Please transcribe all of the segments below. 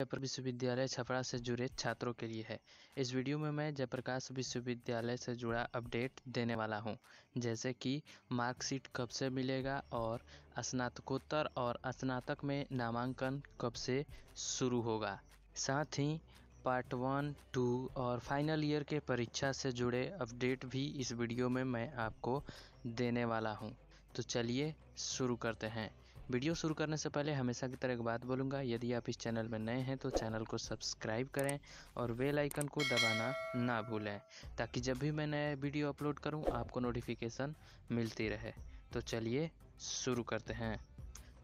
जयपुर विश्वविद्यालय छपरा से जुड़े छात्रों के लिए है इस वीडियो में मैं जयप्रकाश विश्वविद्यालय से जुड़ा अपडेट देने वाला हूं, जैसे कि मार्कशीट कब से मिलेगा और स्नातकोत्तर और स्नातक में नामांकन कब से शुरू होगा साथ ही पार्ट वन टू और फाइनल ईयर के परीक्षा से जुड़े अपडेट भी इस वीडियो में मैं आपको देने वाला हूँ तो चलिए शुरू करते हैं वीडियो शुरू करने से पहले हमेशा की तरह एक बात बोलूँगा यदि आप इस चैनल में नए हैं तो चैनल को सब्सक्राइब करें और बेल आइकन को दबाना ना भूलें ताकि जब भी मैं नया वीडियो अपलोड करूँ आपको नोटिफिकेशन मिलती रहे तो चलिए शुरू करते हैं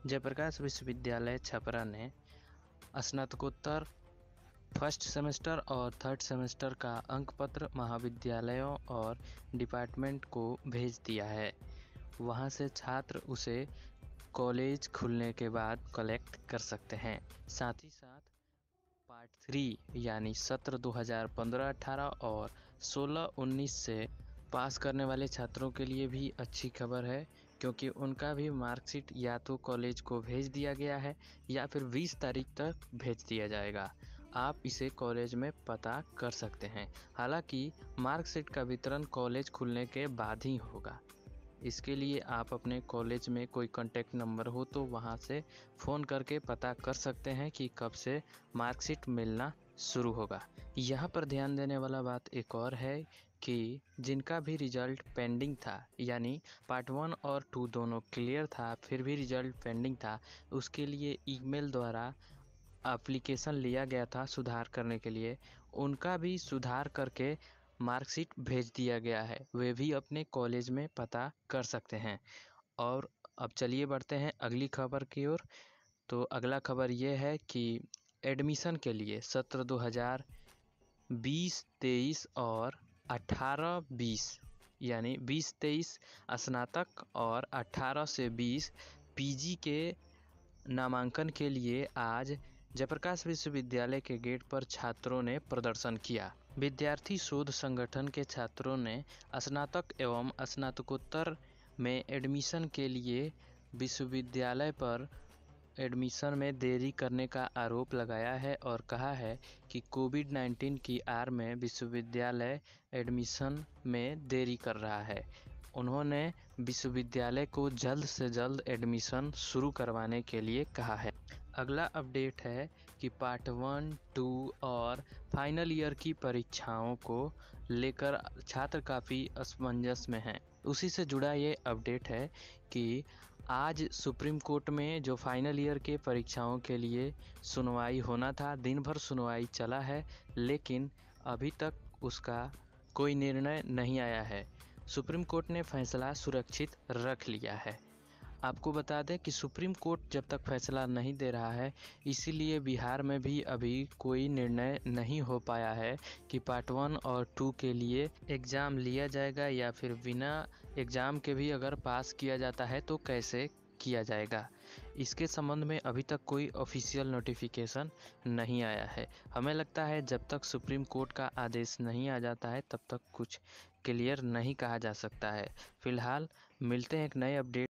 जयप्रकाश विश्वविद्यालय छपरा ने स्नातकोत्तर फर्स्ट सेमेस्टर और थर्ड सेमेस्टर का अंक पत्र महाविद्यालयों और डिपार्टमेंट को भेज दिया है वहाँ से छात्र उसे कॉलेज खुलने के बाद कलेक्ट कर सकते हैं साथ ही साथ पार्ट थ्री यानी सत्र 2015-18 और 16-19 से पास करने वाले छात्रों के लिए भी अच्छी खबर है क्योंकि उनका भी मार्कशीट या तो कॉलेज को भेज दिया गया है या फिर 20 तारीख तक भेज दिया जाएगा आप इसे कॉलेज में पता कर सकते हैं हालांकि मार्कशीट का वितरण कॉलेज खुलने के बाद ही होगा इसके लिए आप अपने कॉलेज में कोई कॉन्टैक्ट नंबर हो तो वहाँ से फ़ोन करके पता कर सकते हैं कि कब से मार्कशीट मिलना शुरू होगा यहाँ पर ध्यान देने वाला बात एक और है कि जिनका भी रिजल्ट पेंडिंग था यानी पार्ट वन और टू दोनों क्लियर था फिर भी रिजल्ट पेंडिंग था उसके लिए ईमेल द्वारा एप्लीकेशन लिया गया था सुधार करने के लिए उनका भी सुधार करके मार्कशीट भेज दिया गया है वे भी अपने कॉलेज में पता कर सकते हैं और अब चलिए बढ़ते हैं अगली खबर की ओर तो अगला खबर ये है कि एडमिशन के लिए सत्र 2020 तेईस और 18 बीस यानी 20 तेईस स्नातक और 18 से 20 पीजी के नामांकन के लिए आज जयप्रकाश विश्वविद्यालय के गेट पर छात्रों ने प्रदर्शन किया विद्यार्थी शोध संगठन के छात्रों ने स्नातक एवं स्नातकोत्तर में एडमिशन के लिए विश्वविद्यालय पर एडमिशन में देरी करने का आरोप लगाया है और कहा है कि कोविड 19 की आड़ में विश्वविद्यालय एडमिशन में देरी कर रहा है उन्होंने विश्वविद्यालय को जल्द से जल्द एडमिशन शुरू करवाने के लिए कहा है अगला अपडेट है कि पार्ट वन टू और फाइनल ईयर की परीक्षाओं को लेकर छात्र काफ़ी असमंजस में हैं उसी से जुड़ा ये अपडेट है कि आज सुप्रीम कोर्ट में जो फाइनल ईयर के परीक्षाओं के लिए सुनवाई होना था दिन भर सुनवाई चला है लेकिन अभी तक उसका कोई निर्णय नहीं आया है सुप्रीम कोर्ट ने फैसला सुरक्षित रख लिया है आपको बता दें कि सुप्रीम कोर्ट जब तक फैसला नहीं दे रहा है इसीलिए बिहार में भी अभी कोई निर्णय नहीं हो पाया है कि पार्ट वन और टू के लिए एग्ज़ाम लिया जाएगा या फिर बिना एग्ज़ाम के भी अगर पास किया जाता है तो कैसे किया जाएगा इसके संबंध में अभी तक कोई ऑफिशियल नोटिफिकेशन नहीं आया है हमें लगता है जब तक सुप्रीम कोर्ट का आदेश नहीं आ जाता है तब तक कुछ क्लियर नहीं कहा जा सकता है फिलहाल मिलते हैं एक नए अपडेट